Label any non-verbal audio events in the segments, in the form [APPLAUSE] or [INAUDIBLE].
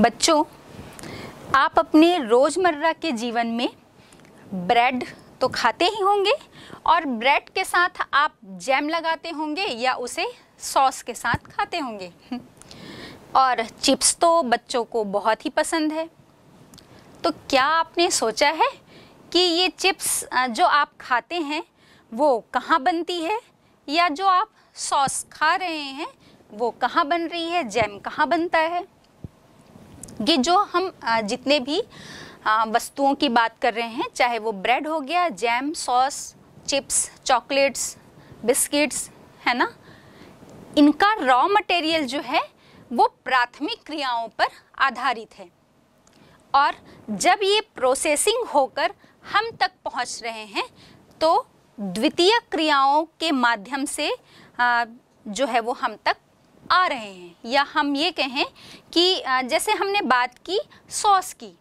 बच्चों आप अपने रोज़मर्रा के जीवन में ब्रेड तो खाते ही होंगे और ब्रेड के साथ आप जैम लगाते होंगे या उसे सॉस के साथ खाते होंगे और चिप्स तो बच्चों को बहुत ही पसंद है तो क्या आपने सोचा है कि ये चिप्स जो आप खाते हैं वो कहाँ बनती है या जो आप सॉस खा रहे हैं वो कहाँ बन रही है जैम कहाँ बनता है ये जो हम जितने भी वस्तुओं की बात कर रहे हैं चाहे वो ब्रेड हो गया jam sauce chips chocolates biscuits है ना इनका रॉ मटेरियल जो है वो प्राथमिक क्रियाओं पर आधारित है और जब ये प्रोसेसिंग होकर हम तक पहुंच रहे हैं तो द्वितीय क्रियाओं के माध्यम से जो है वो हम तक आ रहे हैं या हम ये कहें कि जैसे हमने बात की सॉस की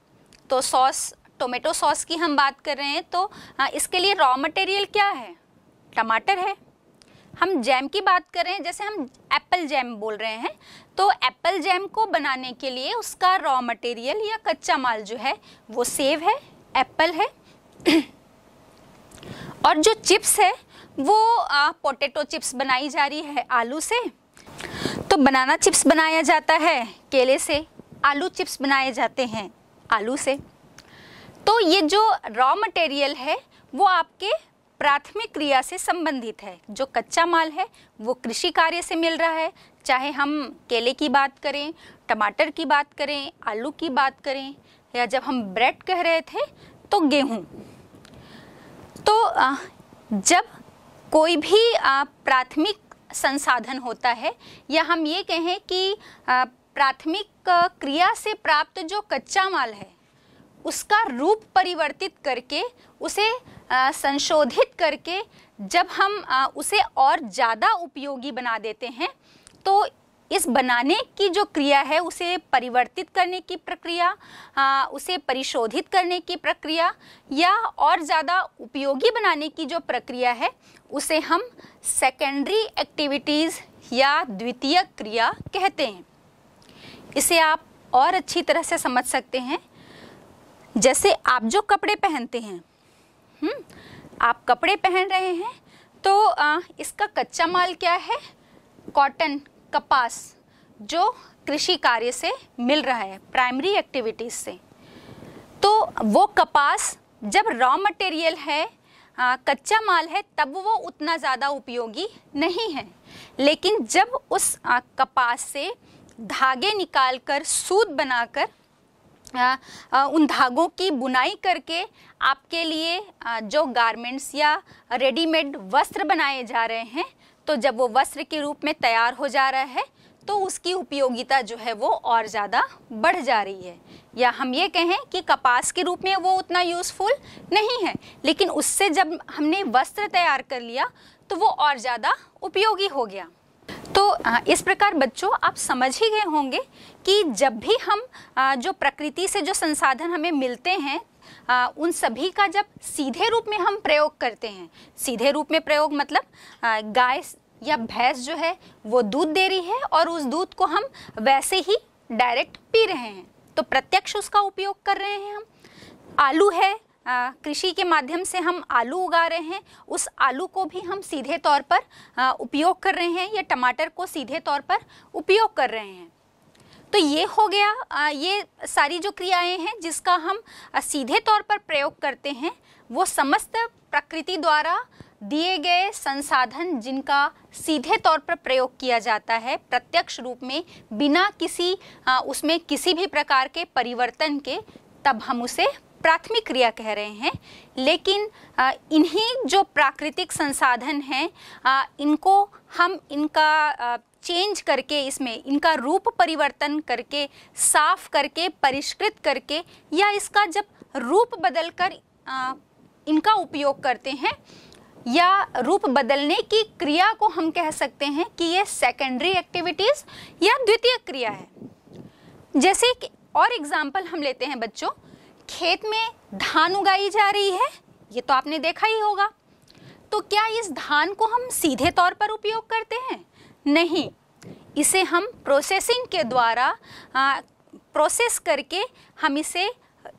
तो सॉस टोमेटो सॉस की हम बात कर रहे हैं तो इसके लिए रॉ मटेरियल क्या है टमाटर है हम जैम की बात कर रहे हैं जैसे हम एप्पल जैम बोल रहे हैं तो एप्पल जैम को बनाने के लिए उसका रॉ मटेरियल या कच्चा माल जो है वो सेव है एप्पल है [CLEARS THROAT] और जो चिप्स है वो पोटैटो चिप्स बनाई जा रही है आलू से तो बनाना चिप्स बनाया जाता है केले से आलू चिप्स बनाए जाते हैं आलू से तो ये जो रॉ मटेरियल है वो आपके प्राथमिक क्रिया से संबंधित है जो कच्चा माल है वो कृषि कार्य से मिल रहा है चाहे हम केले की बात करें टमाटर की बात करें आलू की बात करें या जब हम ब्रेड कह रहे थे तो गेहूं तो जब कोई भी प्राथमिक संसाधन होता है या हम ये कहें कि प्राथमिक क्रिया से प्राप्त जो कच्चा माल है उसका रूप परिवर्तित करके उसे संशोधित करके जब हम उसे और ज़्यादा उपयोगी बना देते हैं तो इस बनाने की जो क्रिया है उसे परिवर्तित करने की प्रक्रिया आ, उसे परिशोधित करने की प्रक्रिया या और ज़्यादा उपयोगी बनाने की जो प्रक्रिया है उसे हम सेकेंडरी एक्टिविटीज़ या द्वितीय क्रिया कहते हैं इसे आप और अच्छी तरह से समझ सकते हैं जैसे आप जो कपड़े पहनते हैं हुँ? हम्म, आप कपड़े पहन रहे हैं तो आ, इसका कच्चा माल क्या है कॉटन कपास जो कृषि कार्य से मिल रहा है प्राइमरी एक्टिविटीज़ से तो वो कपास जब रॉ मटेरियल है आ, कच्चा माल है तब वो उतना ज़्यादा उपयोगी नहीं है लेकिन जब उस आ, कपास से धागे निकालकर सूत बनाकर उन धागों की बुनाई करके आपके लिए आ, जो गारमेंट्स या रेडीमेड वस्त्र बनाए जा रहे हैं तो जब वो वस्त्र के रूप में तैयार हो जा रहा है तो उसकी उपयोगिता जो है वो और ज़्यादा बढ़ जा रही है या हम ये कहें कि कपास के रूप में वो उतना यूज़फुल नहीं है लेकिन उससे जब हमने वस्त्र तैयार कर लिया तो वो और ज़्यादा उपयोगी हो गया तो इस प्रकार बच्चों आप समझ ही गए होंगे कि जब भी हम जो प्रकृति से जो संसाधन हमें मिलते हैं आ, उन सभी का जब सीधे रूप में हम प्रयोग करते हैं सीधे रूप में प्रयोग मतलब गाय या भैंस जो है वो दूध दे रही है और उस दूध को हम वैसे ही डायरेक्ट पी रहे हैं तो प्रत्यक्ष उसका उपयोग कर रहे हैं हम आलू है कृषि के माध्यम से हम आलू उगा रहे हैं उस आलू को भी हम सीधे तौर पर उपयोग कर रहे हैं या टमाटर को सीधे तौर पर उपयोग कर रहे हैं तो ये हो गया आ, ये सारी जो क्रियाएं हैं जिसका हम सीधे तौर पर प्रयोग करते हैं वो समस्त प्रकृति द्वारा दिए गए संसाधन जिनका सीधे तौर पर प्रयोग किया जाता है प्रत्यक्ष रूप में बिना किसी आ, उसमें किसी भी प्रकार के परिवर्तन के तब हम उसे प्राथमिक क्रिया कह रहे हैं लेकिन इन्हीं जो प्राकृतिक संसाधन हैं इनको हम इनका चेंज करके इसमें इनका रूप परिवर्तन करके साफ करके परिष्कृत करके या इसका जब रूप बदल कर आ, इनका उपयोग करते हैं या रूप बदलने की क्रिया को हम कह सकते हैं कि ये सेकेंडरी एक्टिविटीज़ या द्वितीय क्रिया है जैसे कि और एग्जाम्पल हम लेते हैं बच्चों खेत में धान उगाई जा रही है ये तो आपने देखा ही होगा तो क्या इस धान को हम सीधे तौर पर उपयोग करते हैं नहीं इसे हम प्रोसेसिंग के द्वारा आ, प्रोसेस करके हम इसे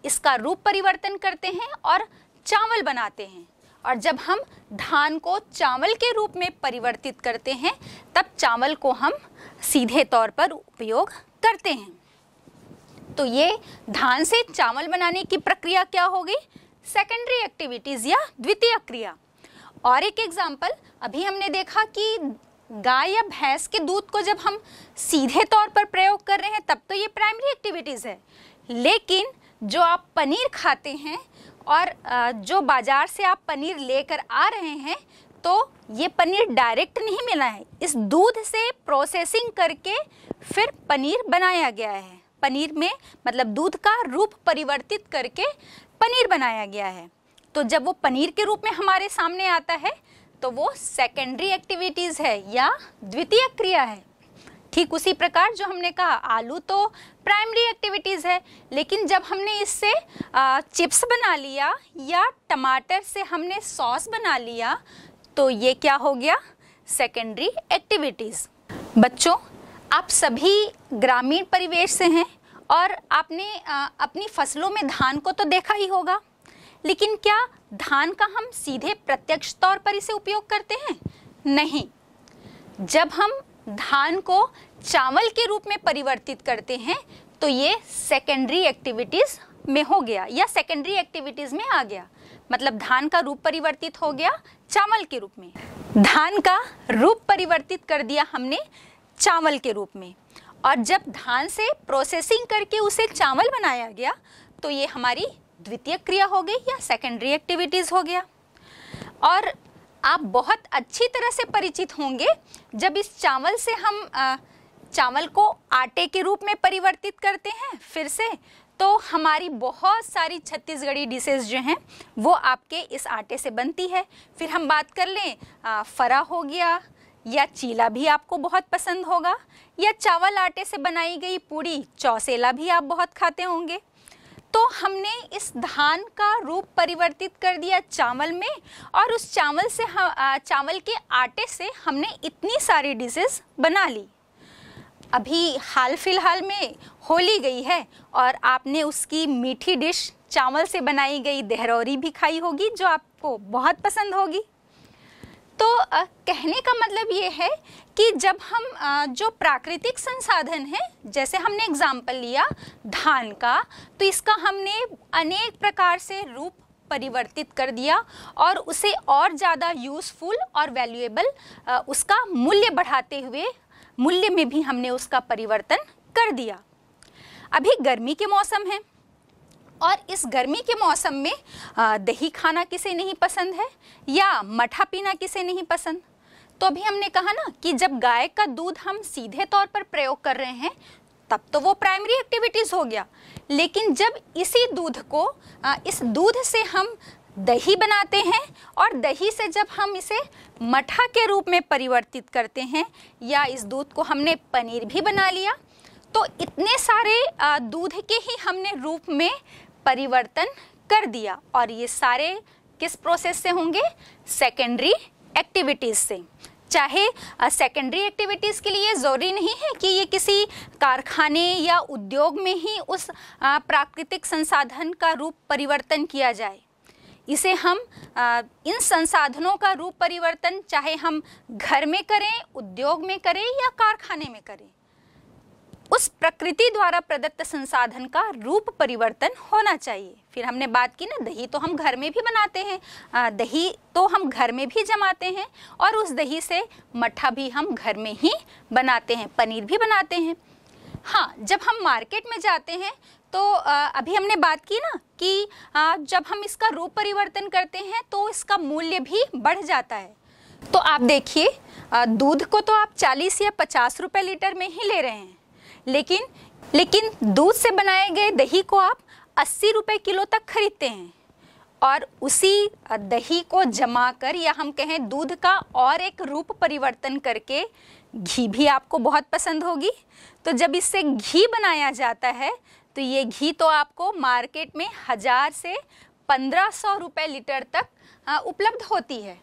इसका रूप परिवर्तन करते हैं और चावल बनाते हैं और जब हम धान को चावल के रूप में परिवर्तित करते हैं तब चावल को हम सीधे तौर पर उपयोग करते हैं तो ये धान से चावल बनाने की प्रक्रिया क्या होगी सेकेंडरी एक्टिविटीज़ या द्वितीय क्रिया और एक एग्जाम्पल अभी हमने देखा कि गाय या भैंस के दूध को जब हम सीधे तौर पर प्रयोग कर रहे हैं तब तो ये प्राइमरी एक्टिविटीज़ है लेकिन जो आप पनीर खाते हैं और जो बाज़ार से आप पनीर लेकर आ रहे हैं तो ये पनीर डायरेक्ट नहीं मिला है इस दूध से प्रोसेसिंग करके फिर पनीर बनाया गया है पनीर में मतलब दूध का रूप परिवर्तित करके पनीर बनाया गया है तो जब वो पनीर के रूप में हमारे सामने आता है तो वो सेकेंडरी एक्टिविटीज़ है या द्वितीय क्रिया है ठीक उसी प्रकार जो हमने कहा आलू तो प्राइमरी एक्टिविटीज़ है लेकिन जब हमने इससे चिप्स बना लिया या टमाटर से हमने सॉस बना लिया तो ये क्या हो गया सेकेंडरी एक्टिविटीज़ बच्चों आप सभी ग्रामीण परिवेश से हैं और आपने आ, अपनी फसलों में धान को तो देखा ही होगा लेकिन क्या धान का हम सीधे प्रत्यक्ष तौर पर इसे उपयोग करते हैं नहीं जब हम धान को चावल के रूप में परिवर्तित करते हैं तो ये सेकेंडरी एक्टिविटीज़ में हो गया या सेकेंडरी एक्टिविटीज़ में आ गया मतलब धान का रूप परिवर्तित हो गया चावल के रूप में धान का रूप परिवर्तित कर दिया हमने चावल के रूप में और जब धान से प्रोसेसिंग करके उसे चावल बनाया गया तो ये हमारी द्वितीय क्रिया हो गई या सेकेंडरी एक्टिविटीज़ हो गया और आप बहुत अच्छी तरह से परिचित होंगे जब इस चावल से हम आ, चावल को आटे के रूप में परिवर्तित करते हैं फिर से तो हमारी बहुत सारी छत्तीसगढ़ी डिशेज़ जो हैं वो आपके इस आटे से बनती है फिर हम बात कर लें आ, फरा हो गया या चीला भी आपको बहुत पसंद होगा या चावल आटे से बनाई गई पूड़ी चौसेला भी आप बहुत खाते होंगे तो हमने इस धान का रूप परिवर्तित कर दिया चावल में और उस चावल से हम चावल के आटे से हमने इतनी सारी डिशेज बना ली अभी हाल फिलहाल में होली गई है और आपने उसकी मीठी डिश चावल से बनाई गई देहरौरी भी खाई होगी जो आपको बहुत पसंद होगी तो आ, कहने का मतलब ये है कि जब हम आ, जो प्राकृतिक संसाधन है जैसे हमने एग्जाम्पल लिया धान का तो इसका हमने अनेक प्रकार से रूप परिवर्तित कर दिया और उसे और ज़्यादा यूज़फुल और वैल्यूएबल उसका मूल्य बढ़ाते हुए मूल्य में भी हमने उसका परिवर्तन कर दिया अभी गर्मी के मौसम है और इस गर्मी के मौसम में दही खाना किसे नहीं पसंद है या मठा पीना किसे नहीं पसंद तो अभी हमने कहा ना कि जब गाय का दूध हम सीधे तौर पर प्रयोग कर रहे हैं तब तो वो प्राइमरी एक्टिविटीज़ हो गया लेकिन जब इसी दूध को इस दूध से हम दही बनाते हैं और दही से जब हम इसे मठा के रूप में परिवर्तित करते हैं या इस दूध को हमने पनीर भी बना लिया तो इतने सारे दूध के ही हमने रूप में परिवर्तन कर दिया और ये सारे किस प्रोसेस से होंगे सेकेंडरी एक्टिविटीज़ से चाहे सेकेंडरी एक्टिविटीज़ के लिए ज़रूरी नहीं है कि ये किसी कारखाने या उद्योग में ही उस प्राकृतिक संसाधन का रूप परिवर्तन किया जाए इसे हम आ, इन संसाधनों का रूप परिवर्तन चाहे हम घर में करें उद्योग में करें या कारखाने में करें उस प्रकृति द्वारा प्रदत्त संसाधन का रूप परिवर्तन होना चाहिए फिर हमने बात की ना दही तो हम घर में भी बनाते हैं दही तो हम घर में भी जमाते हैं और उस दही से मठा भी हम घर में ही बनाते हैं पनीर भी बनाते हैं हाँ जब हम मार्केट में जाते हैं तो अभी हमने बात की ना कि जब हम इसका रूप परिवर्तन करते हैं तो इसका मूल्य भी बढ़ जाता है तो आप देखिए दूध को तो आप 40 या 50 रुपए लीटर में ही ले रहे हैं लेकिन लेकिन दूध से बनाए गए दही को आप अस्सी रुपये किलो तक खरीदते हैं और उसी दही को जमा कर या हम कहें दूध का और एक रूप परिवर्तन करके घी भी आपको बहुत पसंद होगी तो जब इससे घी बनाया जाता है तो ये घी तो आपको मार्केट में हज़ार से पंद्रह सौ रुपये लीटर तक उपलब्ध होती है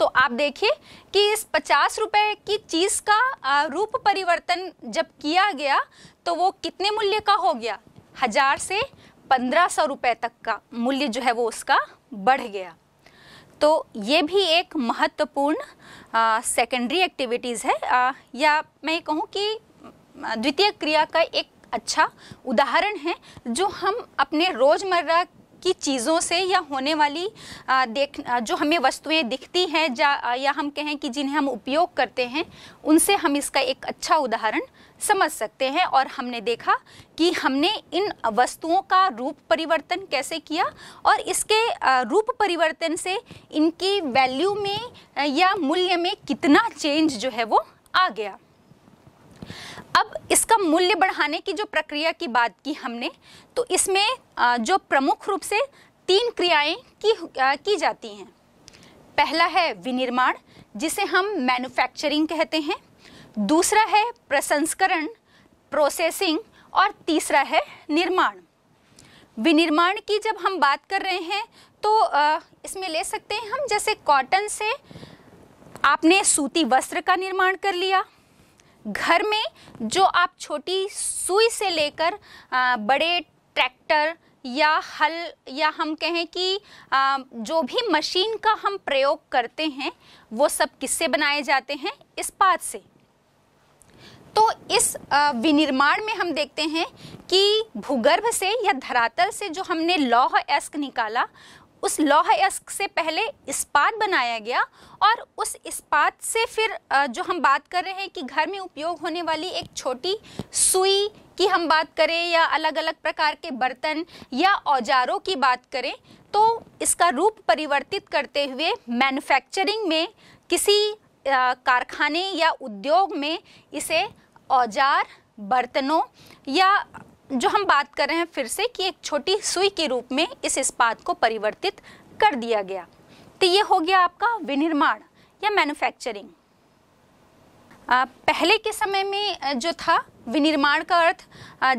तो आप देखिए कि इस पचास रुपये की चीज़ का रूप परिवर्तन जब किया गया तो वो कितने मूल्य का हो गया हज़ार से पंद्रह सौ रुपये तक का मूल्य जो है वो उसका बढ़ गया तो ये भी एक महत्वपूर्ण सेकेंडरी एक्टिविटीज़ है आ, या मैं कहूँ कि द्वितीय क्रिया का एक अच्छा उदाहरण है जो हम अपने रोज़मर्रा की चीज़ों से या होने वाली देख जो हमें वस्तुएं दिखती हैं या हम कहें कि जिन्हें हम उपयोग करते हैं उनसे हम इसका एक अच्छा उदाहरण समझ सकते हैं और हमने देखा कि हमने इन वस्तुओं का रूप परिवर्तन कैसे किया और इसके रूप परिवर्तन से इनकी वैल्यू में या मूल्य में कितना चेंज जो है वो आ गया अब इसका मूल्य बढ़ाने की जो प्रक्रिया की बात की हमने तो इसमें जो प्रमुख रूप से तीन क्रियाएं की की जाती हैं पहला है विनिर्माण जिसे हम मैन्युफैक्चरिंग कहते हैं दूसरा है प्रसंस्करण प्रोसेसिंग और तीसरा है निर्माण विनिर्माण की जब हम बात कर रहे हैं तो इसमें ले सकते हैं हम जैसे कॉटन से आपने सूती वस्त्र का निर्माण कर लिया घर में जो आप छोटी सुई से लेकर बड़े ट्रैक्टर या हल या हम कहें कि आ, जो भी मशीन का हम प्रयोग करते हैं वो सब किससे बनाए जाते हैं इस्पात से तो इस विनिर्माण में हम देखते हैं कि भूगर्भ से या धरातल से जो हमने लौह एस्क निकाला उस लौह अस्क से पहले इस्पात बनाया गया और उस इस्पात से फिर जो हम बात कर रहे हैं कि घर में उपयोग होने वाली एक छोटी सुई की हम बात करें या अलग अलग प्रकार के बर्तन या औजारों की बात करें तो इसका रूप परिवर्तित करते हुए मैन्युफैक्चरिंग में किसी कारखाने या उद्योग में इसे औजार बर्तनों या जो हम बात कर रहे हैं फिर से कि एक छोटी सुई के रूप में इस इस्पात को परिवर्तित कर दिया गया तो ये हो गया आपका विनिर्माण या मैन्युफैक्चरिंग पहले के समय में जो था विनिर्माण का अर्थ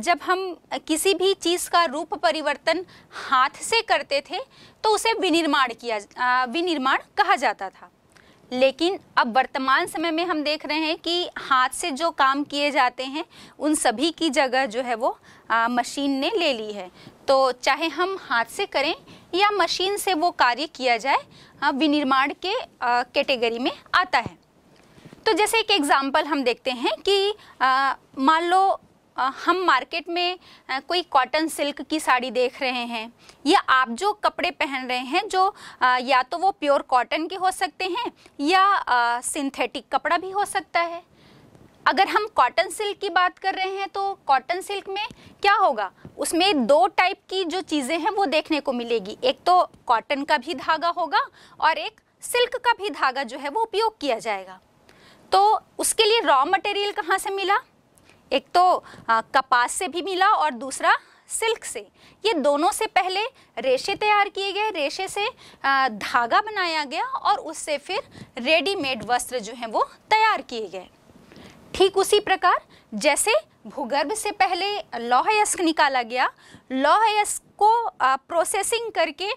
जब हम किसी भी चीज़ का रूप परिवर्तन हाथ से करते थे तो उसे विनिर्माण किया विनिर्माण कहा जाता था लेकिन अब वर्तमान समय में हम देख रहे हैं कि हाथ से जो काम किए जाते हैं उन सभी की जगह जो है वो आ, मशीन ने ले ली है तो चाहे हम हाथ से करें या मशीन से वो कार्य किया जाए विनिर्माण के कैटेगरी में आता है तो जैसे एक एग्ज़ाम्पल हम देखते हैं कि मान लो हम मार्केट में कोई कॉटन सिल्क की साड़ी देख रहे हैं या आप जो कपड़े पहन रहे हैं जो या तो वो प्योर कॉटन के हो सकते हैं या सिंथेटिक कपड़ा भी हो सकता है अगर हम कॉटन सिल्क की बात कर रहे हैं तो कॉटन सिल्क में क्या होगा उसमें दो टाइप की जो चीज़ें हैं वो देखने को मिलेगी एक तो कॉटन का भी धागा होगा और एक सिल्क का भी धागा जो है वो उपयोग किया जाएगा तो उसके लिए रॉ मटेरियल कहाँ से मिला एक तो आ, कपास से भी मिला और दूसरा सिल्क से ये दोनों से पहले रेशे तैयार किए गए रेशे से आ, धागा बनाया गया और उससे फिर रेडीमेड वस्त्र जो हैं वो तैयार किए गए ठीक उसी प्रकार जैसे भूगर्भ से पहले लौह यस्क निकाला गया लौह यस्क को प्रोसेसिंग करके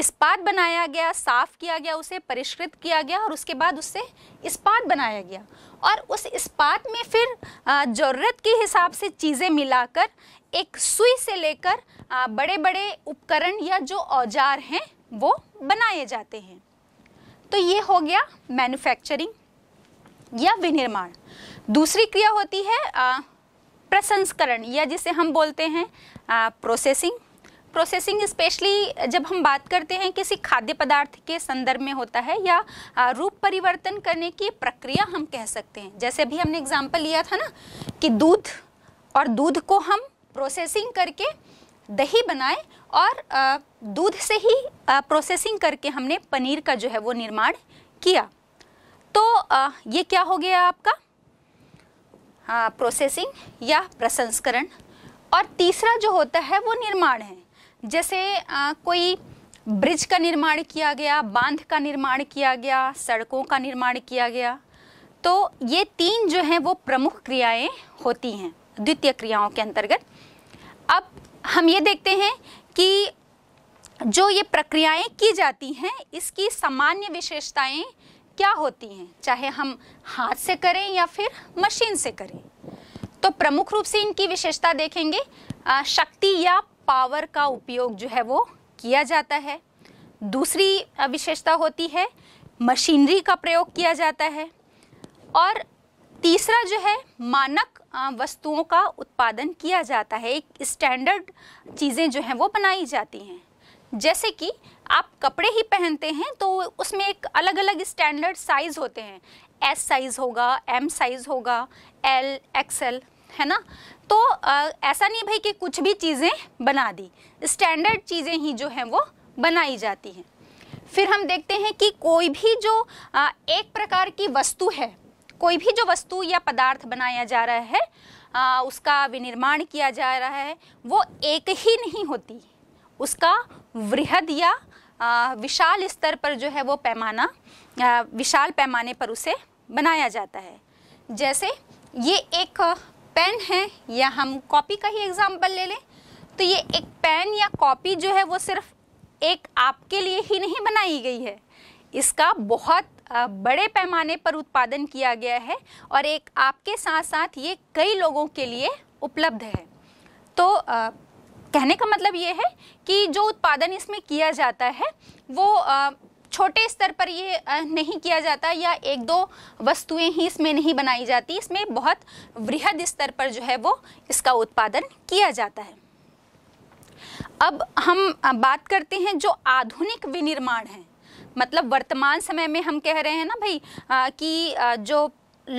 इस्पात बनाया गया साफ किया गया उसे परिष्कृत किया गया और उसके बाद उससे इस्पात बनाया गया और उस इस्पात में फिर ज़रूरत के हिसाब से चीज़ें मिलाकर एक सुई से लेकर बड़े बड़े उपकरण या जो औजार हैं वो बनाए जाते हैं तो ये हो गया मैन्युफैक्चरिंग या विनिर्माण दूसरी क्रिया होती है प्रसंस्करण या जिसे हम बोलते हैं प्रोसेसिंग प्रोसेसिंग स्पेशली जब हम बात करते हैं किसी खाद्य पदार्थ के संदर्भ में होता है या रूप परिवर्तन करने की प्रक्रिया हम कह सकते हैं जैसे अभी हमने एग्जाम्पल लिया था ना कि दूध और दूध को हम प्रोसेसिंग करके दही बनाए और दूध से ही प्रोसेसिंग करके हमने पनीर का जो है वो निर्माण किया तो ये क्या हो गया आपका प्रोसेसिंग या प्रसंस्करण और तीसरा जो होता है वो निर्माण है जैसे आ, कोई ब्रिज का निर्माण किया गया बांध का निर्माण किया गया सड़कों का निर्माण किया गया तो ये तीन जो हैं वो प्रमुख क्रियाएं होती हैं द्वितीय क्रियाओं के अंतर्गत अब हम ये देखते हैं कि जो ये प्रक्रियाएं की जाती हैं इसकी सामान्य विशेषताएं क्या होती हैं चाहे हम हाथ से करें या फिर मशीन से करें तो प्रमुख रूप से इनकी विशेषता देखेंगे आ, शक्ति या पावर का उपयोग जो है वो किया जाता है दूसरी विशेषता होती है मशीनरी का प्रयोग किया जाता है और तीसरा जो है मानक वस्तुओं का उत्पादन किया जाता है एक स्टैंडर्ड चीज़ें जो हैं वो बनाई जाती हैं जैसे कि आप कपड़े ही पहनते हैं तो उसमें एक अलग अलग स्टैंडर्ड साइज़ होते हैं एस साइज़ होगा एम साइज़ होगा एल एक्सएल है ना तो आ, ऐसा नहीं भाई कि कुछ भी चीज़ें बना दी स्टैंडर्ड चीज़ें ही जो हैं वो बनाई जाती हैं फिर हम देखते हैं कि कोई भी जो आ, एक प्रकार की वस्तु है कोई भी जो वस्तु या पदार्थ बनाया जा रहा है आ, उसका विनिर्माण किया जा रहा है वो एक ही नहीं होती उसका वृहद या विशाल स्तर पर जो है वो पैमाना विशाल पैमाने पर उसे बनाया जाता है जैसे ये एक पेन है या हम कॉपी का ही एग्जाम्पल ले लें तो ये एक पेन या कॉपी जो है वो सिर्फ एक आपके लिए ही नहीं बनाई गई है इसका बहुत बड़े पैमाने पर उत्पादन किया गया है और एक आपके साथ साथ ये कई लोगों के लिए उपलब्ध है तो कहने का मतलब ये है कि जो उत्पादन इसमें किया जाता है वो आ, छोटे स्तर पर ये नहीं किया जाता या एक दो वस्तुएं ही इसमें नहीं बनाई जाती इसमें बहुत वृहद स्तर पर जो है वो इसका उत्पादन किया जाता है अब हम बात करते हैं जो आधुनिक विनिर्माण है मतलब वर्तमान समय में हम कह रहे हैं ना भाई कि जो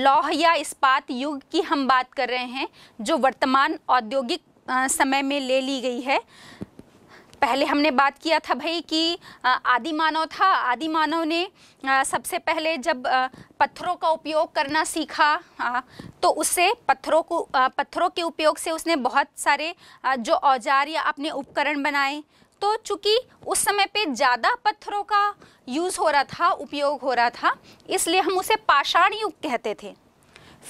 लौह या इस्पात युग की हम बात कर रहे हैं जो वर्तमान औद्योगिक समय में ले ली गई है पहले हमने बात किया था भाई कि आदि मानव था आदि मानव ने सबसे पहले जब पत्थरों का उपयोग करना सीखा तो उससे पत्थरों को पत्थरों के उपयोग से उसने बहुत सारे जो औजार या अपने उपकरण बनाए तो चूंकि उस समय पे ज़्यादा पत्थरों का यूज़ हो रहा था उपयोग हो रहा था इसलिए हम उसे पाषाण युग कहते थे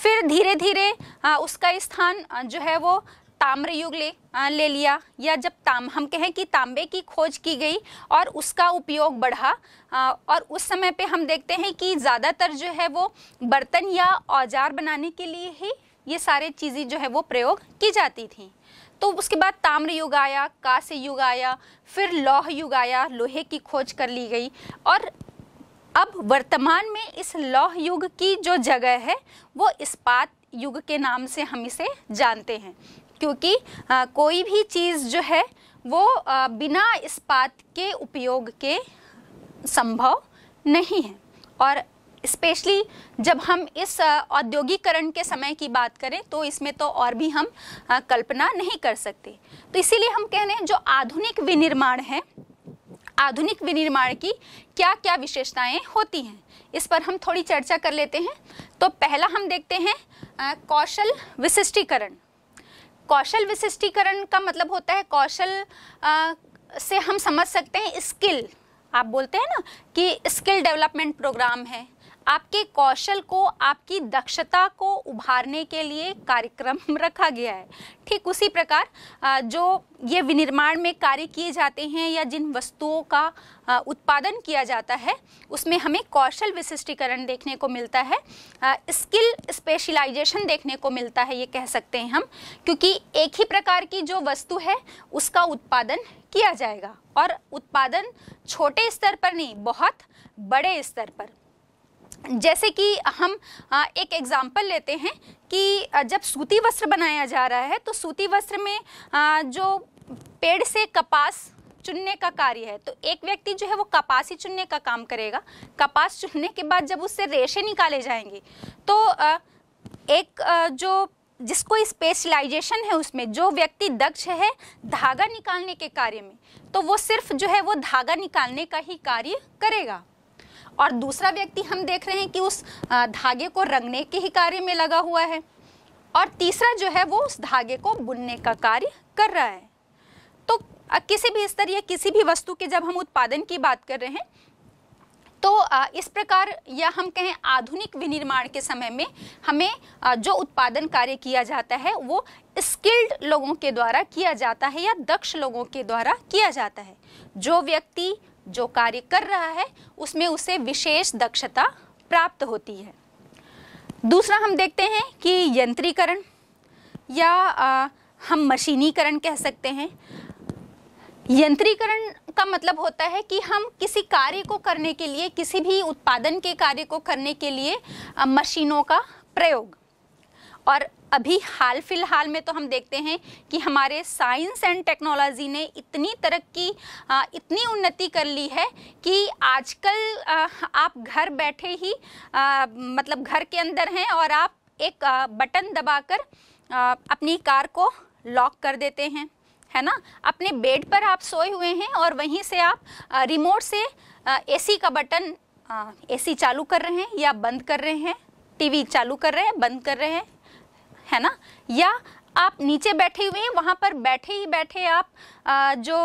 फिर धीरे धीरे उसका स्थान जो है वो ताम्र युग ले आ, ले लिया या जब ताम हम कहें कि तांबे की खोज की गई और उसका उपयोग बढ़ा आ, और उस समय पे हम देखते हैं कि ज़्यादातर जो है वो बर्तन या औजार बनाने के लिए ही ये सारे चीज़ें जो है वो प्रयोग की जाती थी तो उसके बाद ताम्र युग आया कांस्य युग आया फिर लौह युग आया लोहे की खोज कर ली गई और अब वर्तमान में इस लौह युग की जो जगह है वो इस्पात युग के नाम से हम इसे जानते हैं क्योंकि आ, कोई भी चीज़ जो है वो आ, बिना इस्पात के उपयोग के संभव नहीं है और स्पेशली जब हम इस औद्योगिकरण के समय की बात करें तो इसमें तो और भी हम आ, कल्पना नहीं कर सकते तो इसीलिए हम कह रहे हैं जो आधुनिक विनिर्माण है आधुनिक विनिर्माण की क्या क्या विशेषताएं होती हैं इस पर हम थोड़ी चर्चा कर लेते हैं तो पहला हम देखते हैं आ, कौशल विशिष्टीकरण कौशल विशिष्टीकरण का मतलब होता है कौशल आ, से हम समझ सकते हैं स्किल आप बोलते हैं ना कि स्किल डेवलपमेंट प्रोग्राम है आपके कौशल को आपकी दक्षता को उभारने के लिए कार्यक्रम [LAUGHS] रखा गया है ठीक उसी प्रकार जो ये विनिर्माण में कार्य किए जाते हैं या जिन वस्तुओं का उत्पादन किया जाता है उसमें हमें कौशल विशिष्टीकरण देखने को मिलता है स्किल स्पेशलाइजेशन देखने को मिलता है ये कह सकते हैं हम क्योंकि एक ही प्रकार की जो वस्तु है उसका उत्पादन किया जाएगा और उत्पादन छोटे स्तर पर नहीं बहुत बड़े स्तर पर जैसे कि हम एक एग्ज़ाम्पल लेते हैं कि जब सूती वस्त्र बनाया जा रहा है तो सूती वस्त्र में जो पेड़ से कपास चुनने का कार्य है तो एक व्यक्ति जो है वो कपास ही चुनने का काम करेगा कपास चुनने के बाद जब उससे रेशे निकाले जाएंगे तो एक जो जिसको स्पेशलाइजेशन है उसमें जो व्यक्ति दक्ष है धागा निकालने के कार्य में तो वो सिर्फ जो है वो धागा निकालने का ही कार्य करेगा और दूसरा व्यक्ति हम देख रहे हैं कि उस धागे को रंगने के ही कार्य में लगा हुआ है और तीसरा जो है वो उस धागे को बुनने का कार्य कर रहा है तो किसी भी स्तर या किसी भी वस्तु के जब हम उत्पादन की बात कर रहे हैं तो इस प्रकार या हम कहें आधुनिक विनिर्माण के समय में हमें जो उत्पादन कार्य किया जाता है वो स्किल्ड लोगों के द्वारा किया जाता है या दक्ष लोगों के द्वारा किया जाता है जो व्यक्ति जो कार्य कर रहा है उसमें उसे विशेष दक्षता प्राप्त होती है दूसरा हम देखते हैं कि यंत्रीकरण या आ, हम मशीनीकरण कह सकते हैं यंत्रीकरण का मतलब होता है कि हम किसी कार्य को करने के लिए किसी भी उत्पादन के कार्य को करने के लिए मशीनों का प्रयोग और अभी हाल फिलहाल में तो हम देखते हैं कि हमारे साइंस एंड टेक्नोलॉजी ने इतनी तरक्की इतनी उन्नति कर ली है कि आजकल आप घर बैठे ही मतलब घर के अंदर हैं और आप एक बटन दबाकर अपनी कार को लॉक कर देते हैं है ना अपने बेड पर आप सोए हुए हैं और वहीं से आप रिमोट से एसी का बटन एसी चालू कर रहे हैं या बंद कर रहे हैं टीवी चालू कर रहे हैं बंद कर रहे हैं है ना या आप नीचे बैठे हुए हैं वहाँ पर बैठे ही बैठे आप आ, जो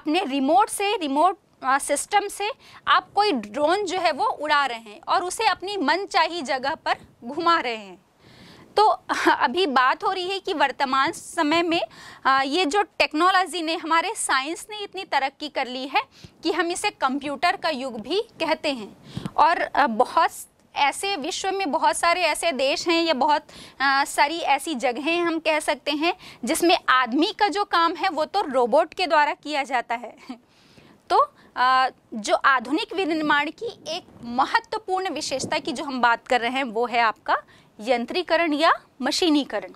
अपने रिमोट से रिमोट सिस्टम से आप कोई ड्रोन जो है वो उड़ा रहे हैं और उसे अपनी मनचाही जगह पर घुमा रहे हैं तो [LAUGHS] अभी बात हो रही है कि वर्तमान समय में ये जो टेक्नोलॉजी ने हमारे साइंस ने इतनी तरक्की कर ली है कि हम इसे कंप्यूटर का युग भी कहते हैं और बहुत ऐसे विश्व में बहुत सारे ऐसे देश हैं या बहुत आ, सारी ऐसी जगहें हम कह सकते हैं जिसमें आदमी का जो काम है वो तो रोबोट के द्वारा किया जाता है [LAUGHS] तो आ, जो आधुनिक विनिर्माण की एक महत्वपूर्ण विशेषता की जो हम बात कर रहे हैं वो है आपका यंत्रीकरण या मशीनीकरण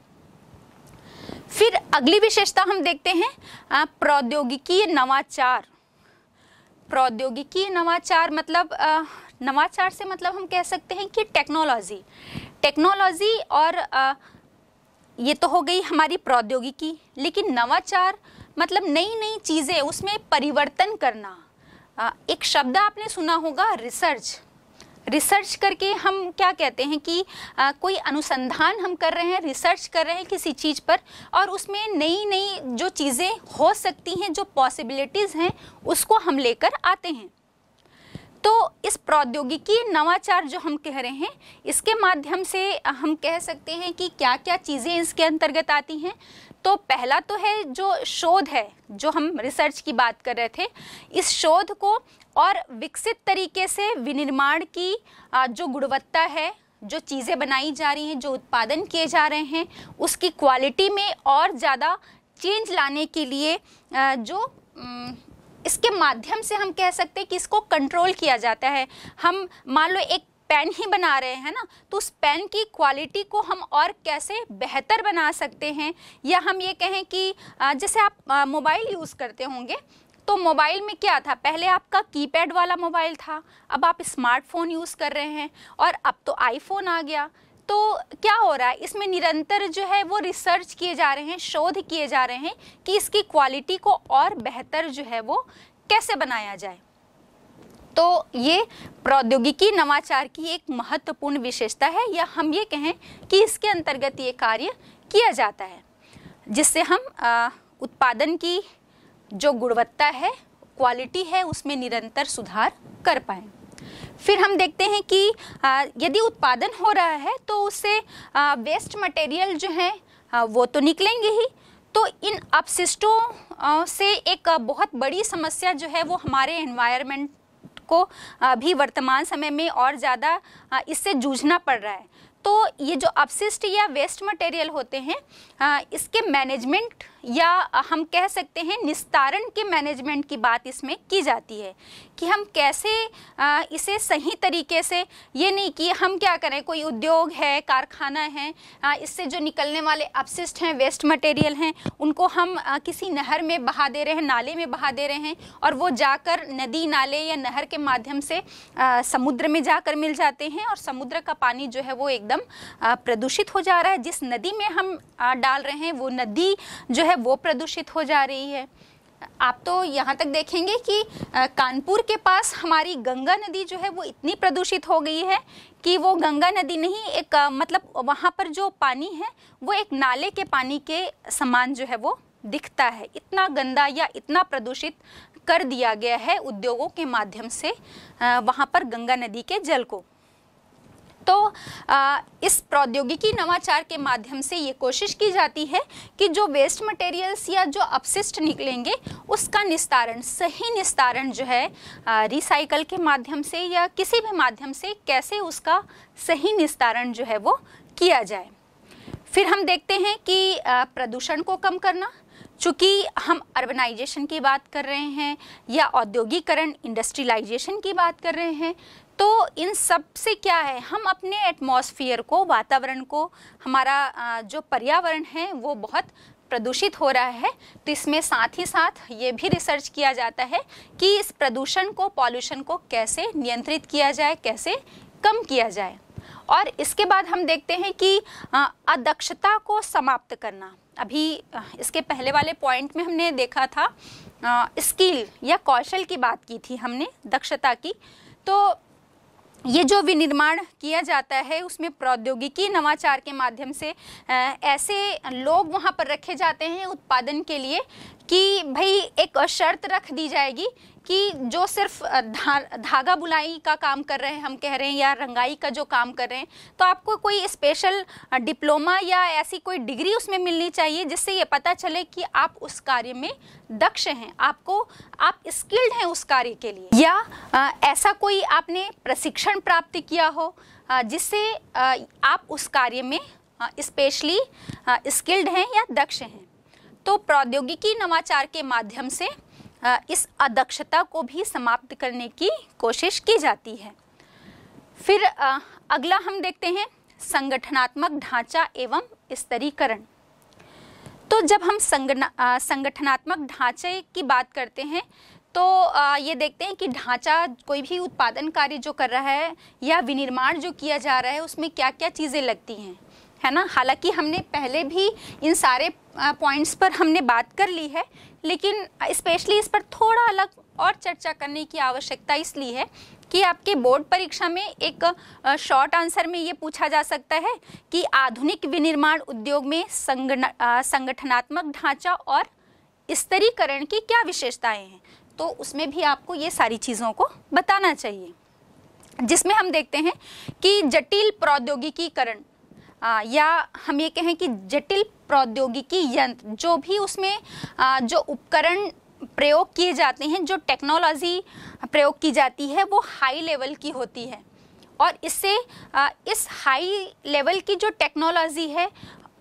फिर अगली विशेषता हम देखते हैं प्रौद्योगिकी नवाचार प्रौद्योगिकी नवाचार मतलब आ, नवाचार से मतलब हम कह सकते हैं कि टेक्नोलॉजी टेक्नोलॉजी और आ, ये तो हो गई हमारी प्रौद्योगिकी लेकिन नवाचार मतलब नई नई चीज़ें उसमें परिवर्तन करना आ, एक शब्द आपने सुना होगा रिसर्च रिसर्च करके हम क्या कहते हैं कि आ, कोई अनुसंधान हम कर रहे हैं रिसर्च कर रहे हैं किसी चीज़ पर और उसमें नई नई जो चीज़ें हो सकती हैं जो पॉसिबिलिटीज़ हैं उसको हम लेकर आते हैं तो इस प्रौद्योगिकी नवाचार जो हम कह रहे हैं इसके माध्यम से हम कह सकते हैं कि क्या क्या चीज़ें इसके अंतर्गत आती हैं तो पहला तो है जो शोध है जो हम रिसर्च की बात कर रहे थे इस शोध को और विकसित तरीके से विनिर्माण की जो गुणवत्ता है जो चीज़ें बनाई जा रही हैं जो उत्पादन किए जा रहे हैं उसकी क्वालिटी में और ज़्यादा चेंज लाने के लिए जो इसके माध्यम से हम कह सकते हैं कि इसको कंट्रोल किया जाता है हम मान लो एक पेन ही बना रहे हैं ना तो उस पेन की क्वालिटी को हम और कैसे बेहतर बना सकते हैं या हम ये कहें कि जैसे आप मोबाइल यूज़ करते होंगे तो मोबाइल में क्या था पहले आपका कीपैड वाला मोबाइल था अब आप स्मार्टफोन यूज़ कर रहे हैं और अब तो आईफोन आ गया तो क्या हो रहा है इसमें निरंतर जो है वो रिसर्च किए जा रहे हैं शोध किए जा रहे हैं कि इसकी क्वालिटी को और बेहतर जो है वो कैसे बनाया जाए तो ये प्रौद्योगिकी नवाचार की एक महत्वपूर्ण विशेषता है या हम ये कहें कि इसके अंतर्गत ये कार्य किया जाता है जिससे हम आ, उत्पादन की जो गुणवत्ता है क्वालिटी है उसमें निरंतर सुधार कर पाएँ फिर हम देखते हैं कि यदि उत्पादन हो रहा है तो उससे वेस्ट मटेरियल जो हैं वो तो निकलेंगे ही तो इन अपशिष्टों से एक बहुत बड़ी समस्या जो है वो हमारे एनवायरनमेंट को भी वर्तमान समय में और ज़्यादा इससे जूझना पड़ रहा है तो ये जो अपशिष्ट या वेस्ट मटेरियल होते हैं इसके मैनेजमेंट या हम कह सकते हैं निस्तारण के मैनेजमेंट की बात इसमें की जाती है कि हम कैसे इसे सही तरीके से ये नहीं कि हम क्या करें कोई उद्योग है कारखाना है इससे जो निकलने वाले अपशिष्ट हैं वेस्ट मटेरियल हैं उनको हम किसी नहर में बहा दे रहे हैं नाले में बहा दे रहे हैं और वो जाकर नदी नाले या नहर के माध्यम से समुद्र में जाकर मिल जाते हैं और समुद्र का पानी जो है वो एकदम प्रदूषित हो जा रहा है जिस नदी में हम डाल रहे हैं वो नदी जो है वो प्रदूषित हो जा रही है आप तो यहाँ तक देखेंगे कि कानपुर के पास हमारी गंगा नदी जो है वो इतनी प्रदूषित हो गई है कि वो गंगा नदी नहीं एक मतलब वहाँ पर जो पानी है वो एक नाले के पानी के समान जो है वो दिखता है इतना गंदा या इतना प्रदूषित कर दिया गया है उद्योगों के माध्यम से वहाँ पर गंगा नदी के जल को तो आ, इस प्रौद्योगिकी नवाचार के माध्यम से ये कोशिश की जाती है कि जो वेस्ट मटेरियल्स या जो अपशिष्ट निकलेंगे उसका निस्तारण सही निस्तारण जो है रिसाइकल के माध्यम से या किसी भी माध्यम से कैसे उसका सही निस्तारण जो है वो किया जाए फिर हम देखते हैं कि प्रदूषण को कम करना चूँकि हम अर्बनाइजेशन की बात कर रहे हैं या औद्योगिकरण इंडस्ट्रियलाइजेशन की बात कर रहे हैं तो इन सब से क्या है हम अपने एटमॉस्फेयर को वातावरण को हमारा जो पर्यावरण है वो बहुत प्रदूषित हो रहा है तो इसमें साथ ही साथ ये भी रिसर्च किया जाता है कि इस प्रदूषण को पॉल्यूशन को कैसे नियंत्रित किया जाए कैसे कम किया जाए और इसके बाद हम देखते हैं कि अदक्षता को समाप्त करना अभी इसके पहले वाले पॉइंट में हमने देखा था स्किल या कौशल की बात की थी हमने दक्षता की तो ये जो विनिर्माण किया जाता है उसमें प्रौद्योगिकी नवाचार के माध्यम से ऐसे लोग वहाँ पर रखे जाते हैं उत्पादन के लिए कि भाई एक शर्त रख दी जाएगी कि जो सिर्फ धा, धागा बुलाई का काम कर रहे हैं हम कह रहे हैं या रंगाई का जो काम कर रहे हैं तो आपको कोई स्पेशल डिप्लोमा या ऐसी कोई डिग्री उसमें मिलनी चाहिए जिससे ये पता चले कि आप उस कार्य में दक्ष हैं आपको आप स्किल्ड हैं उस कार्य के लिए या आ, ऐसा कोई आपने प्रशिक्षण प्राप्त किया हो जिससे आप उस कार्य में स्पेशली स्किल्ड हैं या दक्ष हैं तो प्रौद्योगिकी नवाचार के माध्यम से इस अदक्षता को भी समाप्त करने की कोशिश की जाती है फिर अगला हम देखते हैं संगठनात्मक ढांचा एवं स्तरीकरण तो जब हम संगठनात्मक ढांचे की बात करते हैं तो ये देखते हैं कि ढांचा कोई भी उत्पादन कार्य जो कर रहा है या विनिर्माण जो किया जा रहा है उसमें क्या क्या चीज़ें लगती हैं है ना हालांकि हमने पहले भी इन सारे पॉइंट्स पर हमने बात कर ली है लेकिन स्पेशली इस पर थोड़ा अलग और चर्चा करने की आवश्यकता इसलिए है कि आपके बोर्ड परीक्षा में एक शॉर्ट आंसर में ये पूछा जा सकता है कि आधुनिक विनिर्माण उद्योग में संगठनात्मक ढांचा और स्तरीकरण की क्या विशेषताएं हैं तो उसमें भी आपको ये सारी चीज़ों को बताना चाहिए जिसमें हम देखते हैं कि जटिल प्रौद्योगिकीकरण आ, या हम ये कहें कि जटिल प्रौद्योगिकी यंत्र जो भी उसमें आ, जो उपकरण प्रयोग किए जाते हैं जो टेक्नोलॉजी प्रयोग की जाती है वो हाई लेवल की होती है और इससे इस हाई लेवल की जो टेक्नोलॉजी है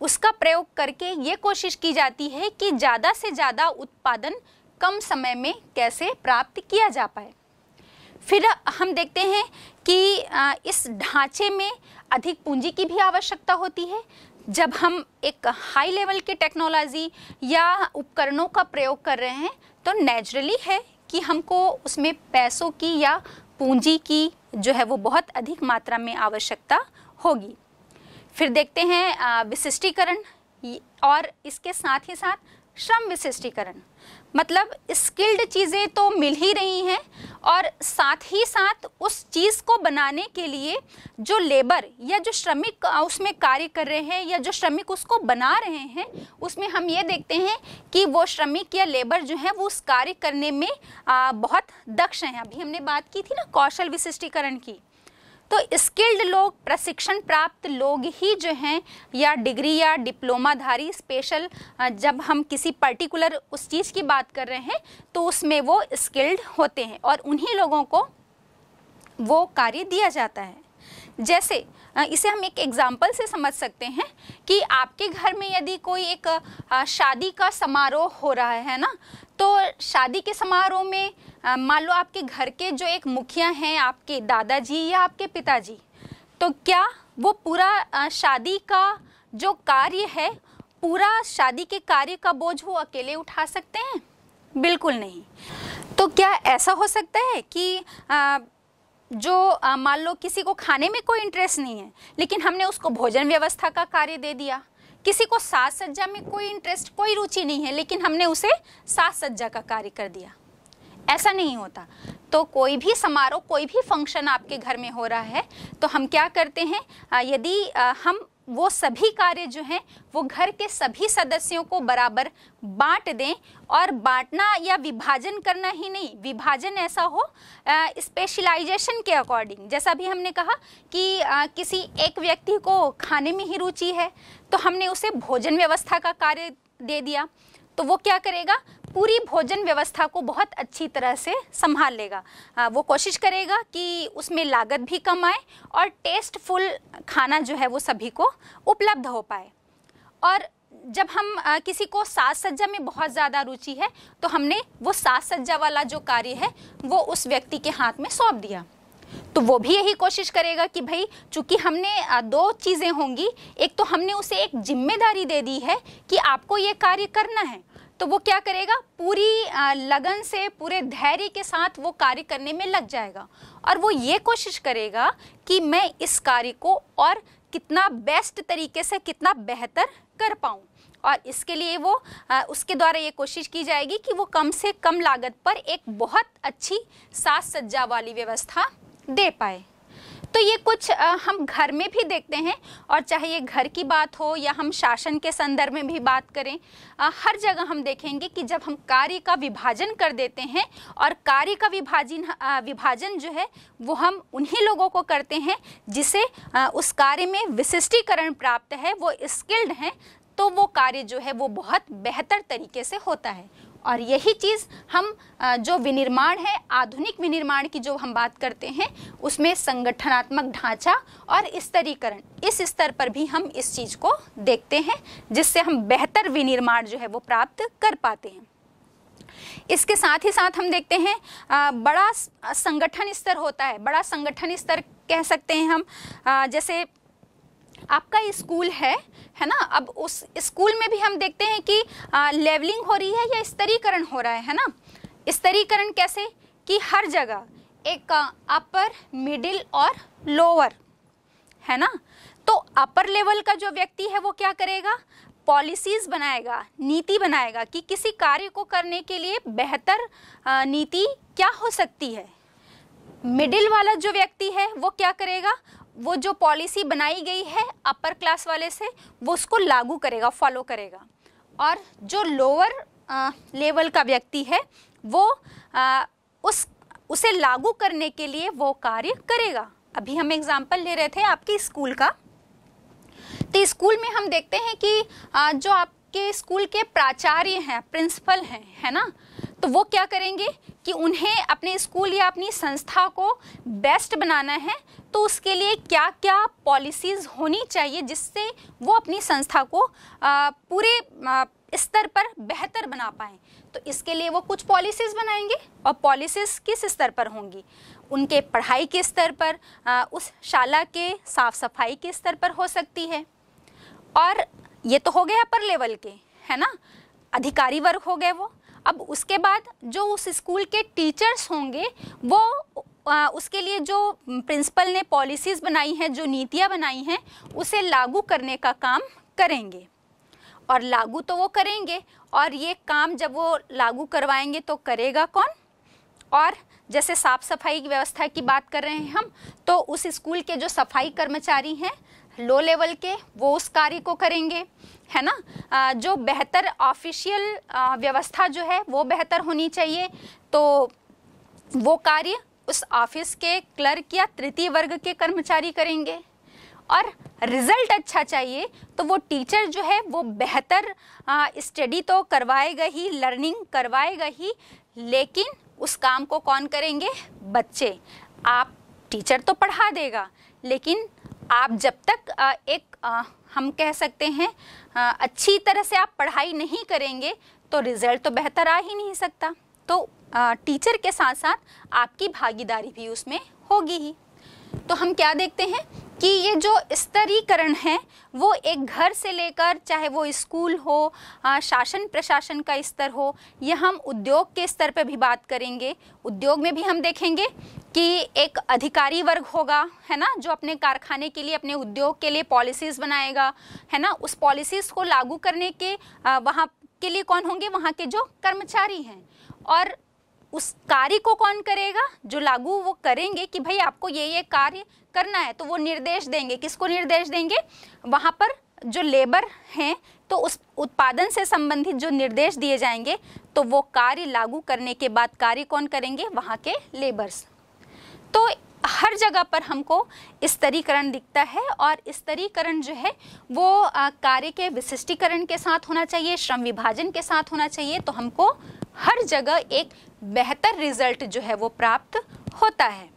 उसका प्रयोग करके ये कोशिश की जाती है कि ज़्यादा से ज़्यादा उत्पादन कम समय में कैसे प्राप्त किया जा पाए फिर हम देखते हैं कि इस ढांचे में अधिक पूंजी की भी आवश्यकता होती है जब हम एक हाई लेवल के टेक्नोलॉजी या उपकरणों का प्रयोग कर रहे हैं तो नेचुरली है कि हमको उसमें पैसों की या पूंजी की जो है वो बहुत अधिक मात्रा में आवश्यकता होगी फिर देखते हैं विशिष्टीकरण और इसके साथ ही साथ श्रम विशिष्टीकरण मतलब स्किल्ड चीज़ें तो मिल ही रही हैं और साथ ही साथ उस चीज़ को बनाने के लिए जो लेबर या जो श्रमिक उसमें कार्य कर रहे हैं या जो श्रमिक उसको बना रहे हैं उसमें हम ये देखते हैं कि वो श्रमिक या लेबर जो है वो उस कार्य करने में आ, बहुत दक्ष हैं अभी हमने बात की थी ना कौशल विशिष्टीकरण की तो स्किल्ड लोग प्रशिक्षण प्राप्त लोग ही जो हैं या डिग्री या डिप्लोमाधारी स्पेशल जब हम किसी पर्टिकुलर उस चीज़ की बात कर रहे हैं तो उसमें वो स्किल्ड होते हैं और उन्हीं लोगों को वो कार्य दिया जाता है जैसे इसे हम एक एग्जाम्पल से समझ सकते हैं कि आपके घर में यदि कोई एक शादी का समारोह हो रहा है ना तो शादी के समारोह में मान लो आपके घर के जो एक मुखिया हैं आपके दादाजी या आपके पिताजी तो क्या वो पूरा शादी का जो कार्य है पूरा शादी के कार्य का बोझ वो अकेले उठा सकते हैं बिल्कुल नहीं तो क्या ऐसा हो सकता है कि आ, जो मान लो किसी को खाने में कोई इंटरेस्ट नहीं है लेकिन हमने उसको भोजन व्यवस्था का कार्य दे दिया किसी को साज सज्जा में कोई इंटरेस्ट कोई रुचि नहीं है लेकिन हमने उसे साज सज्जा का कार्य कर दिया ऐसा नहीं होता तो कोई भी समारोह कोई भी फंक्शन आपके घर में हो रहा है तो हम क्या करते हैं यदि हम वो सभी कार्य जो हैं वो घर के सभी सदस्यों को बराबर बांट दें और बांटना या विभाजन करना ही नहीं विभाजन ऐसा हो स्पेशलाइजेशन के अकॉर्डिंग जैसा भी हमने कहा कि आ, किसी एक व्यक्ति को खाने में ही रुचि है तो हमने उसे भोजन व्यवस्था का कार्य दे दिया तो वो क्या करेगा पूरी भोजन व्यवस्था को बहुत अच्छी तरह से संभाल लेगा आ, वो कोशिश करेगा कि उसमें लागत भी कम आए और टेस्टफुल खाना जो है वो सभी को उपलब्ध हो पाए और जब हम आ, किसी को साज सज्जा में बहुत ज़्यादा रुचि है तो हमने वो साज सज्जा वाला जो कार्य है वो उस व्यक्ति के हाथ में सौंप दिया तो वो भी यही कोशिश करेगा कि भाई चूंकि हमने दो चीज़ें होंगी एक तो हमने उसे एक जिम्मेदारी दे दी है कि आपको ये कार्य करना है तो वो क्या करेगा पूरी लगन से पूरे धैर्य के साथ वो कार्य करने में लग जाएगा और वो ये कोशिश करेगा कि मैं इस कार्य को और कितना बेस्ट तरीके से कितना बेहतर कर पाऊँ और इसके लिए वो आ, उसके द्वारा ये कोशिश की जाएगी कि वो कम से कम लागत पर एक बहुत अच्छी साज सज्जा वाली व्यवस्था दे पाए तो ये कुछ हम घर में भी देखते हैं और चाहे ये घर की बात हो या हम शासन के संदर्भ में भी बात करें हर जगह हम देखेंगे कि जब हम कार्य का विभाजन कर देते हैं और कार्य का विभाजन विभाजन जो है वो हम उन्हीं लोगों को करते हैं जिसे उस कार्य में विशिष्टीकरण प्राप्त है वो स्किल्ड हैं तो वो कार्य जो है वो बहुत बेहतर तरीके से होता है और यही चीज़ हम जो विनिर्माण है आधुनिक विनिर्माण की जो हम बात करते हैं उसमें संगठनात्मक ढांचा और स्तरीकरण इस स्तर पर भी हम इस चीज़ को देखते हैं जिससे हम बेहतर विनिर्माण जो है वो प्राप्त कर पाते हैं इसके साथ ही साथ हम देखते हैं आ, बड़ा संगठन स्तर होता है बड़ा संगठन स्तर कह सकते हैं हम आ, जैसे आपका स्कूल है है ना अब उस स्कूल में भी हम देखते हैं कि लेवलिंग हो रही है या स्तरीकरण हो रहा है है ना स्तरीकरण कैसे कि हर जगह एक अपर मिडिल और लोअर है ना तो अपर लेवल का जो व्यक्ति है वो क्या करेगा पॉलिसीज बनाएगा नीति बनाएगा कि किसी कार्य को करने के लिए बेहतर नीति क्या हो सकती है मिडिल वाला जो व्यक्ति है वो क्या करेगा वो जो पॉलिसी बनाई गई है अपर क्लास वाले से वो उसको लागू करेगा फॉलो करेगा और जो लोअर लेवल का व्यक्ति है वो आ, उस उसे लागू करने के लिए वो कार्य करेगा अभी हम एग्जाम्पल ले रहे थे आपके स्कूल का तो स्कूल में हम देखते हैं कि आ, जो आपके स्कूल के प्राचार्य हैं प्रिंसिपल हैं है ना तो वो क्या करेंगे कि उन्हें अपने स्कूल या अपनी संस्था को बेस्ट बनाना है तो उसके लिए क्या क्या पॉलिसीज़ होनी चाहिए जिससे वो अपनी संस्था को आ, पूरे आ, स्तर पर बेहतर बना पाएँ तो इसके लिए वो कुछ पॉलिसीज़ बनाएंगे और पॉलिसीज़ किस स्तर पर होंगी उनके पढ़ाई के स्तर पर आ, उस शाला के साफ़ सफाई के स्तर पर हो सकती है और ये तो हो गया अपर लेवल के है ना अधिकारी वर्ग हो गए वो अब उसके बाद जो उस स्कूल के टीचर्स होंगे वो आ, उसके लिए जो प्रिंसिपल ने पॉलिसीज़ बनाई हैं जो नीतियाँ बनाई हैं उसे लागू करने का काम करेंगे और लागू तो वो करेंगे और ये काम जब वो लागू करवाएंगे तो करेगा कौन और जैसे साफ सफाई की व्यवस्था की बात कर रहे हैं हम तो उस स्कूल के जो सफाई कर्मचारी हैं लो लेवल के वो उस कार्य को करेंगे है ना जो बेहतर ऑफिशियल व्यवस्था जो है वो बेहतर होनी चाहिए तो वो कार्य उस ऑफिस के क्लर्क या तृतीय वर्ग के कर्मचारी करेंगे और रिजल्ट अच्छा चाहिए तो वो टीचर जो है वो बेहतर स्टडी तो करवाएगा ही लर्निंग करवाएगा ही लेकिन उस काम को कौन करेंगे बच्चे आप टीचर तो पढ़ा देगा लेकिन आप जब तक एक हम कह सकते हैं अच्छी तरह से आप पढ़ाई नहीं करेंगे तो रिज़ल्ट तो बेहतर आ ही नहीं सकता तो टीचर के साथ साथ आपकी भागीदारी भी उसमें होगी ही तो हम क्या देखते हैं कि ये जो स्तरीकरण है वो एक घर से लेकर चाहे वो स्कूल हो शासन प्रशासन का स्तर हो या हम उद्योग के स्तर पर भी बात करेंगे उद्योग में भी हम देखेंगे कि एक अधिकारी वर्ग होगा है ना जो अपने कारखाने के लिए अपने उद्योग के लिए पॉलिसीज़ बनाएगा है ना उस पॉलिसीज़ को लागू करने के वहाँ के लिए कौन होंगे वहाँ के जो कर्मचारी हैं और उस कार्य को कौन करेगा जो लागू वो करेंगे कि भाई आपको ये ये कार्य करना है तो वो निर्देश देंगे किसको निर्देश देंगे वहाँ पर जो लेबर हैं तो उस उत्पादन से संबंधित जो निर्देश दिए जाएंगे तो वो कार्य लागू करने के बाद कार्य कौन करेंगे वहाँ के लेबर्स तो हर जगह पर हमको स्तरीकरण दिखता है और स्तरीकरण जो है वो कार्य के विशिष्टीकरण के साथ होना चाहिए श्रम विभाजन के साथ होना चाहिए तो हमको हर जगह एक बेहतर रिजल्ट जो है वो प्राप्त होता है